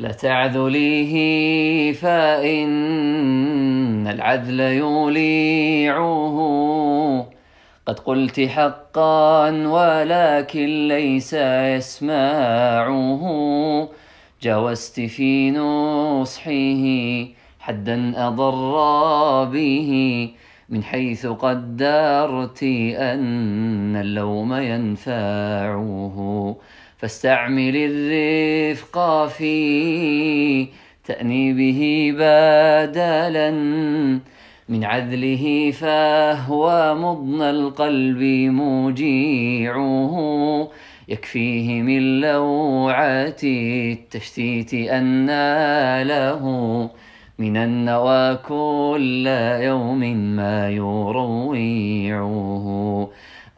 لتعذليه فإن العذل يوليعه قد قلت حقا ولكن ليس يسمعه جاوزت في نصحه حدا أضر به من حيث قدرت أن اللوم ينفعه فاستعمل الرفق في تأنيبه بدلا من عذله فهو مضنى القلب مجيعه يكفيه من لوعة التشتيت أن له من النوى كل يوم ما يرويعه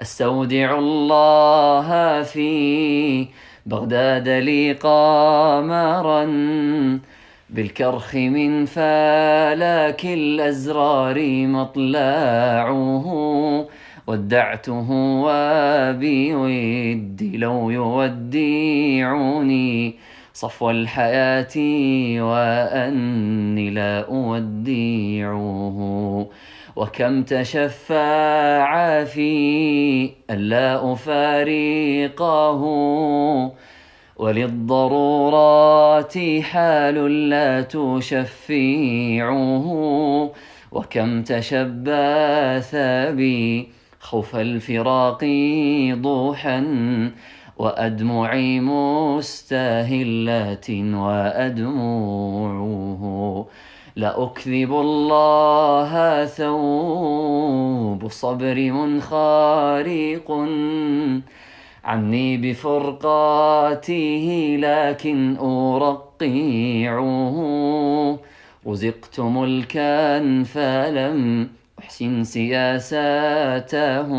استودع الله في بغداد لي قمرا بالكرخ من فلاك الازرار مطلعه ودعته وبود لو يودعني صفو الحياة وأني لا أوديعه وكم تشفع في ألا أفارقه وللضرورات حال لا تشفيعه وكم تشبث بي خوف الفراق ضحى وأدمعي مستهلة وأدموعه لأكذب الله ثوب صبر خارق عني بفرقاته لكن أرقيعه رزقت ملكا فلم أحسن سياساته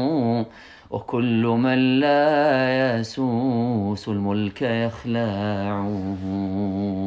وكل من لا يسوس الملك يخلعه